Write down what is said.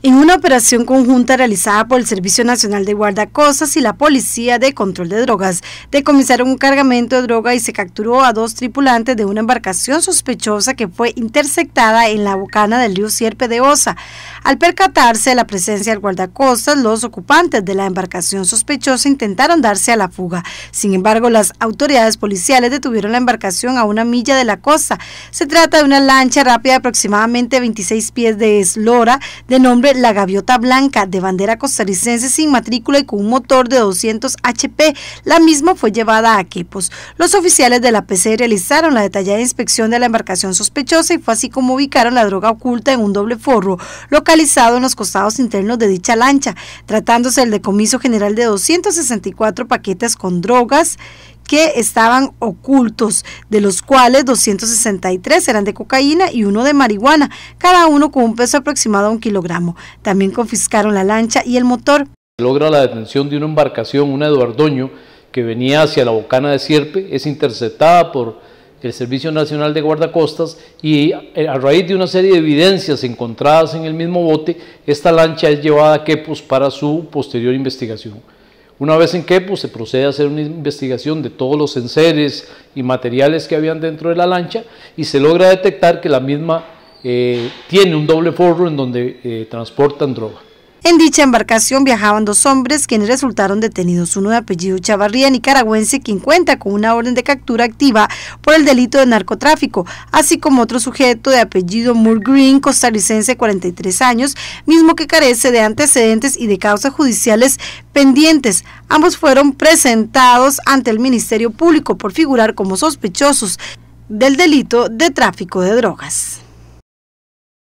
En una operación conjunta realizada por el Servicio Nacional de Guardacosas y la Policía de Control de Drogas, decomisaron un cargamento de droga y se capturó a dos tripulantes de una embarcación sospechosa que fue interceptada en la bocana del río Sierpe de Osa. Al percatarse de la presencia del guardacostas, los ocupantes de la embarcación sospechosa intentaron darse a la fuga. Sin embargo, las autoridades policiales detuvieron la embarcación a una milla de la costa. Se trata de una lancha rápida de aproximadamente 26 pies de eslora de nombre la gaviota blanca de bandera costarricense sin matrícula y con un motor de 200 HP. La misma fue llevada a Quepos. Los oficiales de la PC realizaron la detallada inspección de la embarcación sospechosa y fue así como ubicaron la droga oculta en un doble forro localizado en los costados internos de dicha lancha, tratándose el decomiso general de 264 paquetes con drogas que estaban ocultos, de los cuales 263 eran de cocaína y uno de marihuana, cada uno con un peso aproximado a un kilogramo. También confiscaron la lancha y el motor. Logra la detención de una embarcación, una Eduardoño, que venía hacia la bocana de Sierpe, es interceptada por el Servicio Nacional de Guardacostas y eh, a raíz de una serie de evidencias encontradas en el mismo bote, esta lancha es llevada a Quepos para su posterior investigación. Una vez en que se procede a hacer una investigación de todos los enseres y materiales que habían dentro de la lancha y se logra detectar que la misma eh, tiene un doble forro en donde eh, transportan droga. En dicha embarcación viajaban dos hombres quienes resultaron detenidos, uno de apellido Chavarría, nicaragüense, quien cuenta con una orden de captura activa por el delito de narcotráfico, así como otro sujeto de apellido Moore Green, costarricense, 43 años, mismo que carece de antecedentes y de causas judiciales pendientes. Ambos fueron presentados ante el Ministerio Público por figurar como sospechosos del delito de tráfico de drogas.